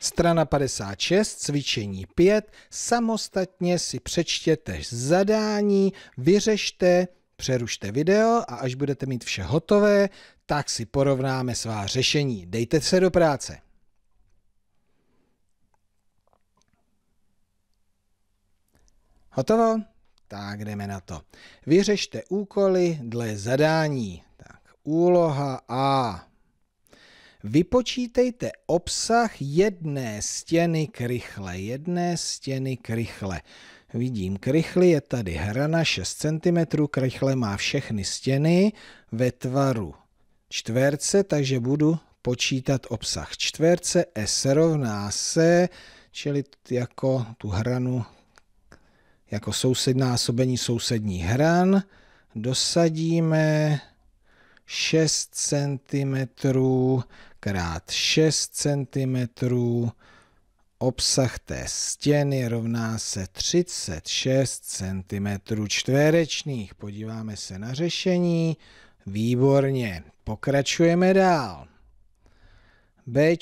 Strana 56, cvičení 5. Samostatně si přečtěte zadání, vyřešte, přerušte video a až budete mít vše hotové, tak si porovnáme svá řešení. Dejte se do práce. Hotovo? Tak jdeme na to. Vyřešte úkoly dle zadání. Tak, úloha A. Vypočítejte obsah jedné stěny krychle. Jedné stěny krychle. Vidím, krychly je tady hrana 6 cm, krychle má všechny stěny ve tvaru čtverce, takže budu počítat obsah čtverce. S rovná se, čili jako tu hranu, jako násobení sousední hran, dosadíme 6 cm krát 6 cm, obsah té stěny rovná se 36 cm čtverečných. Podíváme se na řešení. Výborně, pokračujeme dál. B.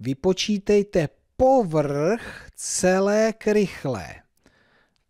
Vypočítejte povrch celé krychle.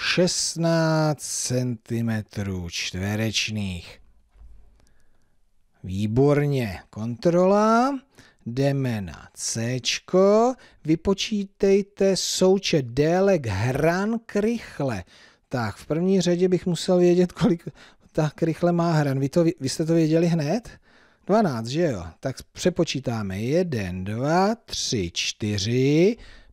16 cm čtverečných. Výborně, kontrola. Jdeme na C. Vypočítejte součet délek hran krychle. Tak, v první řadě bych musel vědět, kolik ta krychle má hran. Vy, to, vy jste to věděli hned? 12, že jo? Tak přepočítáme. 1, 2, 3, 4,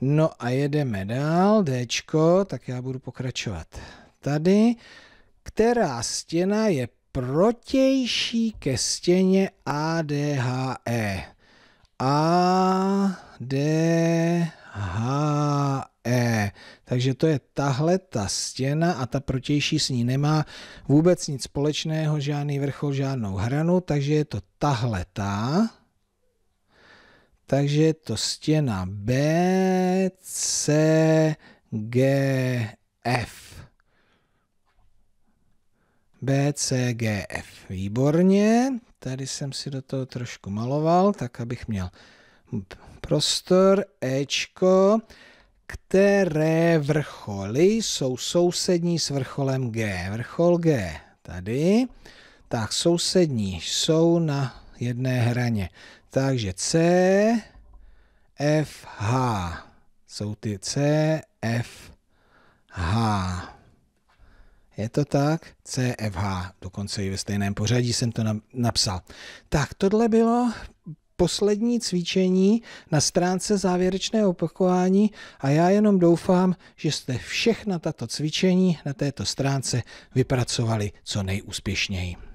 No a jedeme dál, Dčko, tak já budu pokračovat tady. Která stěna je protější ke stěně ADHE? E. Takže to je tahle ta stěna a ta protější s ní nemá vůbec nic společného, žádný vrchol, žádnou hranu, takže je to tahle ta takže je to stěna B, C, G, F. B, C, G, F. Výborně. Tady jsem si do toho trošku maloval, tak abych měl prostor Ečko, které vrcholy jsou sousední s vrcholem G. Vrchol G tady, tak sousední jsou na jedné hraně. Takže C, F, H. Jsou ty C, F, H. Je to tak? C F H, dokonce i ve stejném pořadí jsem to napsal. Tak, tohle bylo poslední cvičení na stránce závěrečné opakování a já jenom doufám, že jste všechna tato cvičení na této stránce vypracovali co nejúspěšněji.